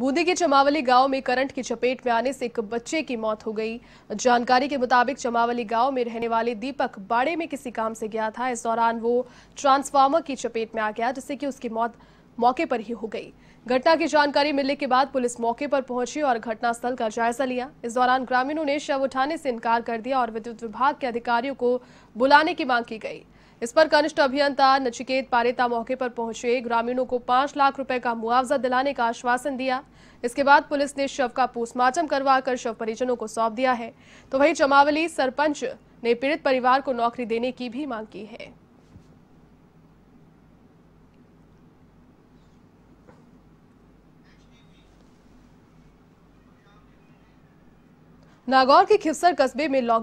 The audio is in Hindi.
बूंदी के चमावली गांव में करंट की चपेट में आने से एक बच्चे की मौत हो गई जानकारी के मुताबिक चमावली गांव में रहने वाले दीपक बाड़े में किसी काम से गया था इस दौरान वो ट्रांसफार्मर की चपेट में आ गया जिससे कि उसकी मौत मौके पर ही हो गई घटना की जानकारी मिलने के बाद पुलिस मौके पर पहुंची और घटनास्थल का जायजा लिया इस दौरान ग्रामीणों ने शव उठाने से इनकार कर दिया और विद्युत विभाग के अधिकारियों को बुलाने की मांग की गई इस पर कनिष्ठ अभियंता नचिकेत पारेता मौके पर पहुंचे ग्रामीणों को पांच लाख रुपए का मुआवजा दिलाने का आश्वासन दिया इसके बाद पुलिस ने शव का पोस्टमार्टम करवाकर शव परिजनों को सौंप दिया है तो वहीं चमावली सरपंच ने पीड़ित परिवार को नौकरी देने की भी मांग की है नागौर के खिसर कस्बे में लॉक